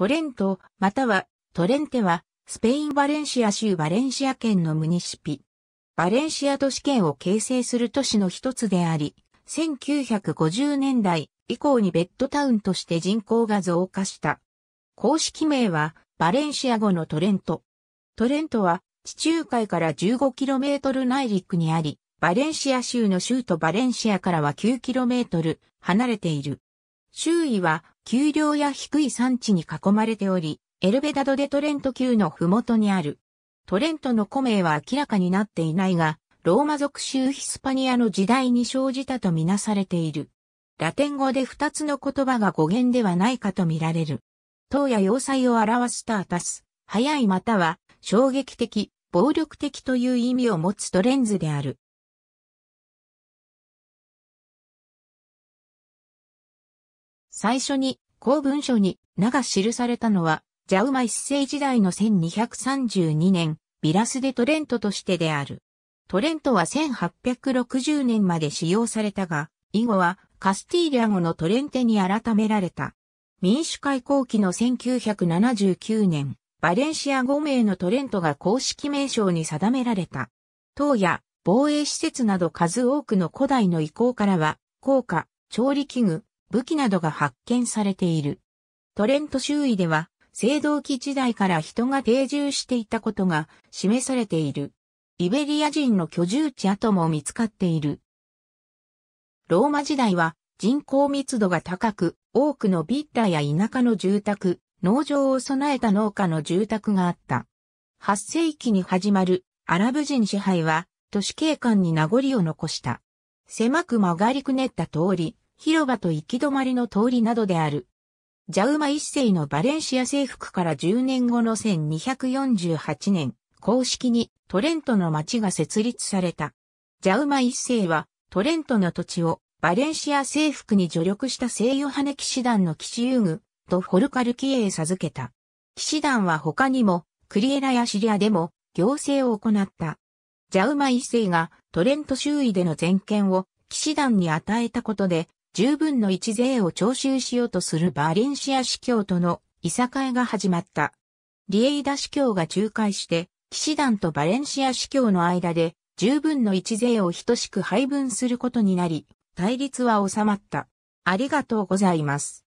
トレント、またはトレンテは、スペイン・バレンシア州バレンシア県のムニシピ。バレンシア都市圏を形成する都市の一つであり、1950年代以降にベッドタウンとして人口が増加した。公式名は、バレンシア語のトレント。トレントは、地中海から 15km 内陸にあり、バレンシア州の州都バレンシアからは 9km 離れている。周囲は丘陵や低い山地に囲まれており、エルベダド・デ・トレント級の麓にある。トレントの古名は明らかになっていないが、ローマ族州ヒスパニアの時代に生じたとみなされている。ラテン語で二つの言葉が語源ではないかとみられる。塔や要塞を表すタータス、早いまたは衝撃的、暴力的という意味を持つトレンズである。最初に公文書に名が記されたのは、ジャウマ一世時代の1232年、ビラス・デ・トレントとしてである。トレントは1860年まで使用されたが、以後はカスティーリア語のトレンテに改められた。民主開港期の1979年、バレンシア5名のトレントが公式名称に定められた。党や防衛施設など数多くの古代の遺構からは、硬貨、調理器具、武器などが発見されている。トレント周囲では、青銅器時代から人が定住していたことが示されている。イベリア人の居住地跡も見つかっている。ローマ時代は人口密度が高く、多くのビッラや田舎の住宅、農場を備えた農家の住宅があった。8世紀に始まるアラブ人支配は都市景観に名残を残した。狭く曲がりくねった通り、広場と行き止まりの通りなどである。ジャウマ一世のバレンシア征服から10年後の1248年、公式にトレントの町が設立された。ジャウマ一世はトレントの土地をバレンシア征服に助力した西ヨハネ騎士団の騎士遊具とホルカルキエへ授けた。騎士団は他にもクリエラやシリアでも行政を行った。ジャウマ一世がトレント周囲での全権を騎士団に与えたことで十分の一税を徴収しようとするバレンシア司教とのいさかいが始まった。リエイダ司教が仲介して、騎士団とバレンシア司教の間で十分の一税を等しく配分することになり、対立は収まった。ありがとうございます。